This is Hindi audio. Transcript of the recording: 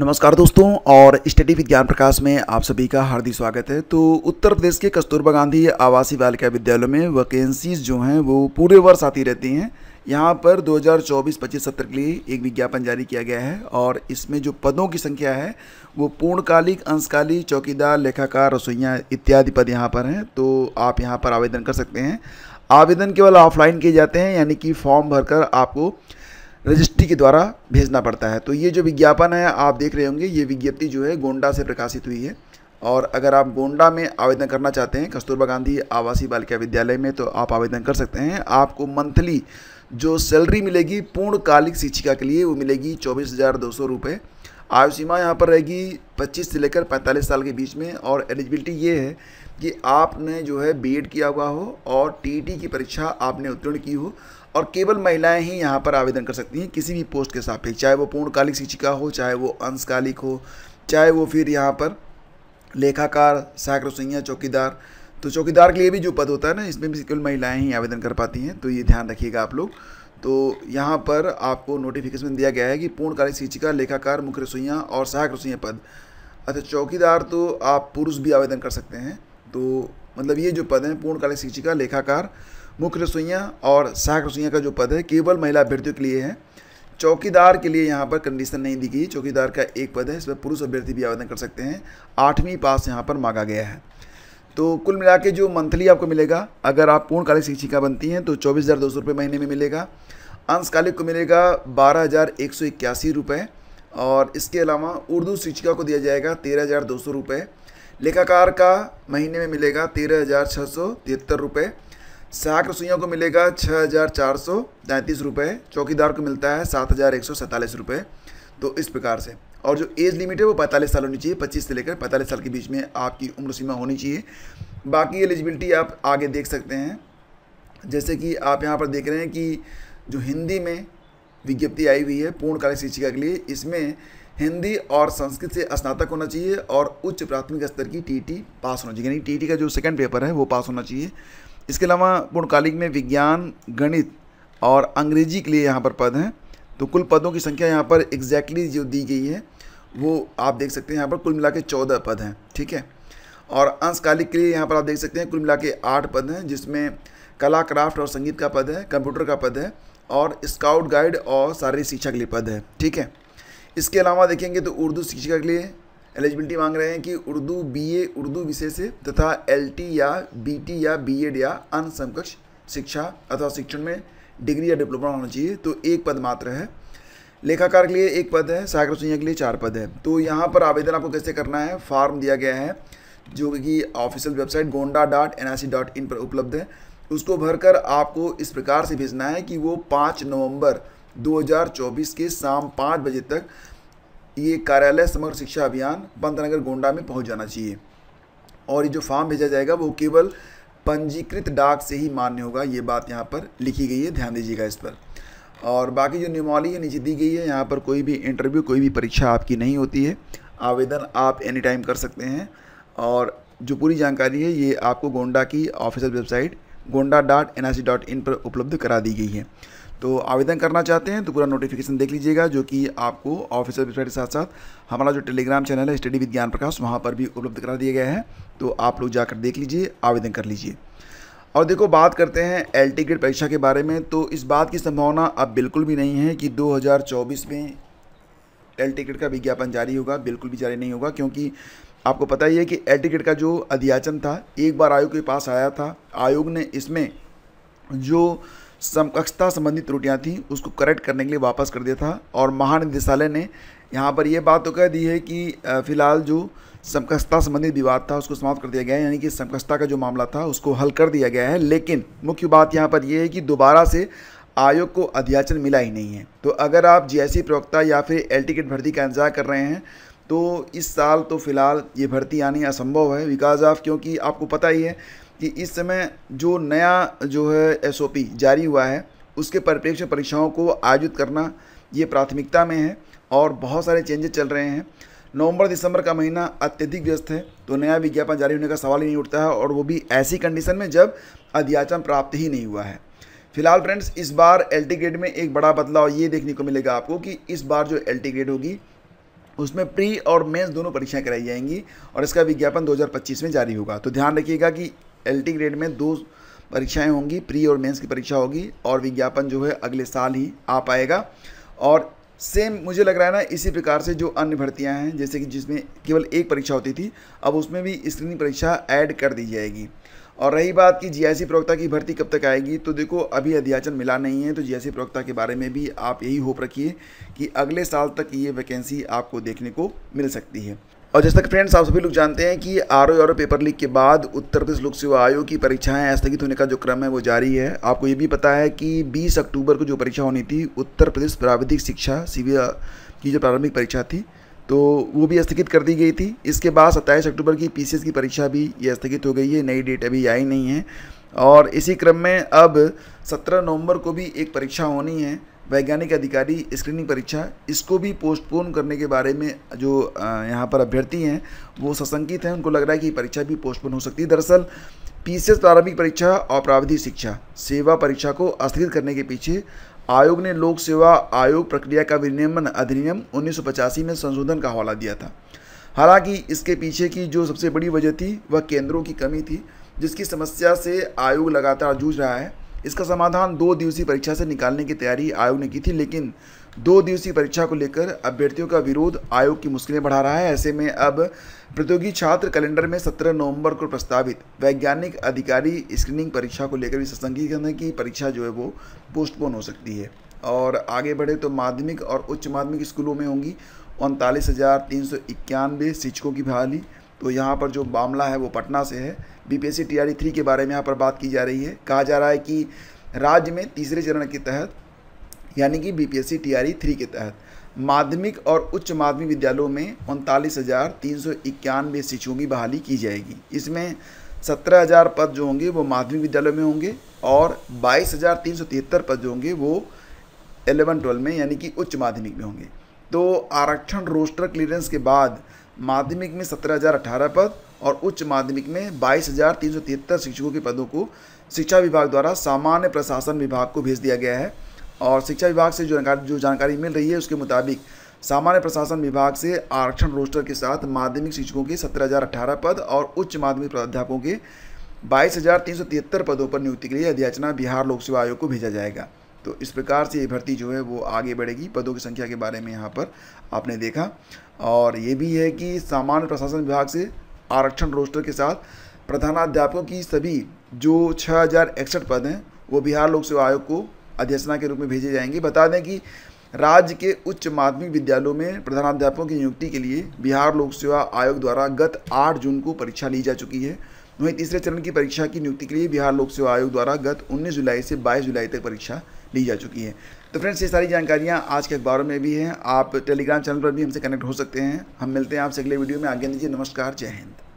नमस्कार दोस्तों और स्टडी विज्ञान प्रकाश में आप सभी का हार्दिक स्वागत है तो उत्तर प्रदेश के कस्तूरबा गांधी आवासीय बालिका विद्यालय में वैकेंसीज जो हैं वो पूरे वर्ष आती रहती हैं यहाँ पर 2024-25 सत्र के लिए एक विज्ञापन जारी किया गया है और इसमें जो पदों की संख्या है वो पूर्णकालिक अंशकालिक चौकीदार लेखाकार रसोइया इत्यादि पद यहाँ पर हैं तो आप यहाँ पर आवेदन कर सकते हैं आवेदन केवल ऑफलाइन किए जाते हैं यानी कि फॉर्म भरकर आपको रजिस्ट्री के द्वारा भेजना पड़ता है तो ये जो विज्ञापन है आप देख रहे होंगे ये विज्ञप्ति जो है गोंडा से प्रकाशित हुई है और अगर आप गोंडा में आवेदन करना चाहते हैं कस्तूरबा गांधी आवासीय बालिका विद्यालय में तो आप आवेदन कर सकते हैं आपको मंथली जो सैलरी मिलेगी पूर्णकालिक शिक्षिका के लिए वो मिलेगी चौबीस हज़ार दो सौ रुपये आयु सीमा यहाँ पर रहेगी 25 से लेकर 45 साल के बीच में और एलिजिबिलिटी ये है कि आपने जो है बीएड किया हुआ हो और टीटी की परीक्षा आपने उत्तीर्ण की हो और केवल महिलाएं ही यहाँ पर आवेदन कर सकती हैं किसी भी पोस्ट के सापेक्ष चाहे वो पूर्णकालिक शिक्षिका हो चाहे वो अंशकालिक हो चाहे वो फिर यहाँ पर लेखाकार सहायक रसोइया चौकीदार तो चौकीदार के लिए भी जो पद होता है ना इसमें भी केवल महिलाएँ ही आवेदन कर पाती हैं तो ये ध्यान रखिएगा आप लोग तो यहाँ पर आपको नोटिफिकेशन दिया गया है कि पूर्णकालिक शिक्षिका लेखाकार मुख्य रसोइया और सहायक रसोइया पद अच्छा चौकीदार तो आप पुरुष भी आवेदन कर सकते हैं तो मतलब ये जो पद हैं पूर्णकालिक शिक्षिका लेखाकार मुख्य रसोइयाँ और सहायक रसोईया का जो पद है केवल महिला अभ्यर्थियों के लिए है चौकीदार के लिए यहाँ पर कंडीशन नहीं दी गई चौकीदार का एक पद है इसमें पुरुष अभ्यर्थी भी आवेदन कर सकते हैं आठवीं पास यहाँ पर मांगा गया है तो कुल मिला के जो मंथली आपको मिलेगा अगर आप पूर्णकालिक शिक्षिका बनती हैं तो चौबीस हज़ार दो सौ रुपये महीने में मिलेगा अंशकालिक को मिलेगा बारह हज़ार एक सौ इक्यासी रुपये और इसके अलावा उर्दू शिक्षिका को दिया जाएगा तेरह हज़ार दो सौ रुपये लेखाकार का महीने में मिलेगा तेरह हज़ार छः सौ तिहत्तर रुपये सहायक रसोइयों को मिलेगा छः हज़ार चार सौ तैंतीस रुपये चौकीदार को मिलता है सात हज़ार एक सौ सैंतालीस रुपये तो इस प्रकार से और जो एज लिमिट है वो पैंतालीस साल होनी चाहिए पच्चीस से लेकर पैंतालीस साल के बीच में आपकी उम्र सीमा होनी चाहिए बाकी एलिजिबिलिटी आप आगे देख सकते हैं जैसे कि आप यहाँ पर देख रहे हैं कि जो हिंदी में विज्ञप्ति आई हुई है पूर्णकालिक शिक्षिका के लिए इसमें हिंदी और संस्कृत से स्नातक होना चाहिए और उच्च प्राथमिक स्तर की टीटी पास होना चाहिए यानी टीटी का जो सेकंड पेपर है वो पास होना चाहिए इसके अलावा पूर्णकालिक में विज्ञान गणित और अंग्रेजी के लिए यहाँ पर पद हैं तो कुल पदों की संख्या यहाँ पर एग्जैक्टली exactly जो दी गई है वो आप देख सकते हैं यहाँ पर कुल मिला के चौदह पद हैं ठीक है और अंशकालिक के लिए यहाँ पर आप देख सकते हैं कुल मिला के आठ पद हैं जिसमें कला क्राफ्ट और संगीत का पद है कंप्यूटर का पद है और स्काउट गाइड और शारीरिक शिक्षा के लिए पद है ठीक है इसके अलावा देखेंगे तो उर्दू शिक्षा के लिए एलिजिबिलिटी मांग रहे हैं कि उर्दू बीए उर्दू विषय से तथा एलटी या बीटी या बीएड या अन्य समकक्ष शिक्षा अथवा शिक्षण में डिग्री या डिप्लोमा होना चाहिए तो एक पद मात्र है लेखाकार के लिए एक पद है सागर सुनिया के लिए चार पद है तो यहाँ पर आवेदन आपको कैसे करना है फॉर्म दिया गया है जो कि official website Gonda dot N I C dot in पर उपलब्ध है उसको भरकर आपको इस प्रकार से भेजना है कि वो पाँच नवंबर 2024 के शाम पाँच बजे तक ये कार्यालय समग्र शिक्षा अभियान पंतनगर गोंडा में पहुंच जाना चाहिए और ये जो फॉर्म भेजा जाएगा वो केवल पंजीकृत डाक से ही मान्य होगा ये बात यहाँ पर लिखी गई है ध्यान दीजिएगा इस पर और बाकी जो नियमावली है नीचे दी गई है यहाँ पर कोई भी इंटरव्यू कोई भी परीक्षा आपकी नहीं होती है आवेदन आप एनी टाइम कर सकते हैं और जो पूरी जानकारी है ये आपको गोंडा की official website Gonda dot N I C dot in पर उपलब्ध करा दी गई है तो आवेदन करना चाहते हैं तो पूरा नोटिफिकेशन देख लीजिएगा जो कि आपको ऑफिसर वेबसाइट के साथ साथ हमारा जो टेलीग्राम चैनल है स्टडी विद ज्ञान प्रकाश वहाँ पर भी उपलब्ध करा दिया गया है तो आप लोग जाकर देख लीजिए आवेदन कर लीजिए और देखो बात करते हैं एल टी ग्रेड परीक्षा के बारे में तो इस बात की संभावना अब बिल्कुल भी नहीं है कि चौबीस में एल टी ग्रेड का विज्ञापन जारी होगा बिल्कुल भी जारी नहीं होगा क्योंकि आपको पता ही है कि एल टी ग्रेड का जो अध्याचन था एक बार आयोग के पास आया था आयोग ने इसमें जो समकक्षता संबंधी त्रुटियां थीं उसको करेक्ट करने के लिए वापस कर दिया था और महानिदेशालय ने यहाँ पर यह बात तो कह दी है कि फिलहाल जो समकक्षता संबंधी विवाद था उसको समाप्त कर दिया गया है यानी कि समकक्षता का जो मामला था उसको हल कर दिया गया है लेकिन मुख्य बात यहाँ पर यह है कि दोबारा से आयोग को अध्याचन मिला ही नहीं है तो अगर आप जी प्रवक्ता या फिर एल टिकट भर्ती का इंतजार कर रहे हैं तो इस साल तो फिलहाल ये भर्ती आनी असंभव है बिकॉज ऑफ क्योंकि आपको पता ही है कि इस समय जो नया जो है एसओपी जारी हुआ है उसके परिप्रेक्ष्य परीक्षाओं को आयोजित करना ये प्राथमिकता में है और बहुत सारे चेंजेस चल रहे हैं नवंबर दिसंबर का महीना अत्यधिक व्यस्त है तो नया विज्ञापन जारी होने का सवाल ही नहीं उठता है और वो भी ऐसी कंडीशन में जब अध्याचन प्राप्त ही नहीं हुआ है फिलहाल फ्रेंड्स इस बार एल ग्रेड में एक बड़ा बदलाव ये देखने को मिलेगा आपको कि इस बार जो एल ग्रेड होगी उसमें प्री और मेंस दोनों परीक्षाएं कराई जाएंगी और इसका विज्ञापन 2025 में जारी होगा तो ध्यान रखिएगा कि एल ग्रेड में दो परीक्षाएं होंगी प्री और मेंस की परीक्षा होगी और विज्ञापन जो है अगले साल ही आ पाएगा और सेम मुझे लग रहा है ना इसी प्रकार से जो अन्य भर्तियां हैं जैसे कि जिसमें केवल एक परीक्षा होती थी अब उसमें भी स्क्रीनिंग परीक्षा ऐड कर दी जाएगी और रही बात कि जीआईसी प्रवक्ता की भर्ती कब तक आएगी तो देखो अभी अध्याचन मिला नहीं है तो जीआईसी प्रवक्ता के बारे में भी आप यही होप रखिए कि अगले साल तक ये वैकेंसी आपको देखने को मिल सकती है और जैसे कि फ्रेंड्स आप सभी लोग जानते हैं कि आर ओ पेपर लीक के बाद उत्तर प्रदेश लोक सेवा आयोग की परीक्षाएं स्थगित होने का जो क्रम है वो जारी है आपको ये भी पता है कि 20 अक्टूबर को जो परीक्षा होनी थी उत्तर प्रदेश प्राविधिक शिक्षा सी की जो प्रारंभिक परीक्षा थी तो वो भी स्थगित कर दी गई थी इसके बाद सत्ताईस अक्टूबर की पी की परीक्षा भी ये स्थगित हो गई है नई डेट अभी आई नहीं है और इसी क्रम में अब सत्रह नवम्बर को भी एक परीक्षा होनी है वैज्ञानिक अधिकारी स्क्रीनिंग परीक्षा इसको भी पोस्टपोन करने के बारे में जो यहाँ पर अभ्यर्थी हैं वो सशंकित हैं उनको लग रहा है कि परीक्षा भी पोस्टपोन हो सकती है दरअसल पीसीएस प्रारंभिक परीक्षा और प्रावधिक शिक्षा सेवा परीक्षा को स्थगित करने के पीछे आयोग ने लोक सेवा आयोग प्रक्रिया का विनियमन अधिनियम उन्नीस में संशोधन का हवाला दिया था हालांकि इसके पीछे की जो सबसे बड़ी वजह थी वह केंद्रों की कमी थी जिसकी समस्या से आयोग लगातार जूझ रहा है इसका समाधान दो दिवसीय परीक्षा से निकालने की तैयारी आयोग ने की थी लेकिन दो दिवसीय परीक्षा को लेकर अभ्यर्थियों का विरोध आयोग की मुश्किलें बढ़ा रहा है ऐसे में अब प्रतियोगी छात्र कैलेंडर में 17 नवंबर को प्रस्तावित वैज्ञानिक अधिकारी स्क्रीनिंग परीक्षा को लेकर भी संशंकित करने की परीक्षा जो है वो पोस्टपोन हो सकती है और आगे बढ़े तो माध्यमिक और उच्च माध्यमिक स्कूलों में होंगी उनतालीस हज़ार तीन सौ इक्यानवे शिक्षकों की बहाली तो यहाँ पर जो मामला है वो पटना से है बीपीएससी टीआरई थ्री के बारे में यहाँ पर बात की जा रही है कहा जा रहा है कि राज्य में तीसरे चरण के तहत यानी कि बीपीएससी टीआरई थ्री के तहत माध्यमिक और उच्च माध्यमिक विद्यालयों में उनतालीस हज़ार तीन सौ इक्यानवे शिक्षकों की बहाली की जाएगी इसमें सत्रह हज़ार पद जो होंगे वो माध्यमिक विद्यालयों में होंगे और बाईस हज़ार तीन सौ तिहत्तर पद जो होंगे वो एलेवन ट्वेल्व में यानी कि उच्च माध्यमिक में होंगे तो आरक्षण रोस्टर क्लियरेंस के बाद माध्यमिक में सत्रह हज़ार अठारह पद और उच्च माध्यमिक में बाईस हज़ार तीन सौ तिहत्तर शिक्षकों के पदों को शिक्षा विभाग द्वारा सामान्य प्रशासन विभाग को भेज दिया गया है और शिक्षा विभाग से जो जानकारी जो जानकारी मिल रही है उसके मुताबिक सामान्य प्रशासन विभाग से आरक्षण रोस्टर के साथ माध्यमिक शिक्षकों के सत्रह हज़ार अठारह पद और उच्च माध्यमिक प्राध्यापकों के बाईस हज़ार तीन सौ तिहत्तर पदों पर नियुक्ति के लिए अध्याचना बिहार लोक सेवा आयोग को भेजा जाएगा तो इस प्रकार से ये भर्ती जो है वो आगे बढ़ेगी पदों की संख्या के बारे में यहाँ पर आपने देखा और ये भी है कि सामान्य प्रशासन विभाग से आरक्षण रोस्टर के साथ प्रधानाध्यापकों की सभी जो छः पद हैं वो बिहार लोक सेवा आयोग को अध्यक्षना के रूप में भेजे जाएंगे बता दें कि राज्य के उच्च माध्यमिक विद्यालयों में प्रधानाध्यापकों की नियुक्ति के लिए बिहार लोक सेवा आयोग द्वारा गत 8 जून को परीक्षा ली जा चुकी है वहीं तीसरे चरण की परीक्षा की नियुक्ति के लिए बिहार लोक सेवा आयोग द्वारा गत 19 जुलाई से 22 जुलाई तक परीक्षा ली जा चुकी है तो फ्रेंड्स ये सारी जानकारियाँ आज के अखबारों में भी हैं आप टेलीग्राम चैनल पर भी हमसे कनेक्ट हो सकते हैं हम मिलते हैं आपसे अगले वीडियो में आगे दीजिए नमस्कार जय हिंद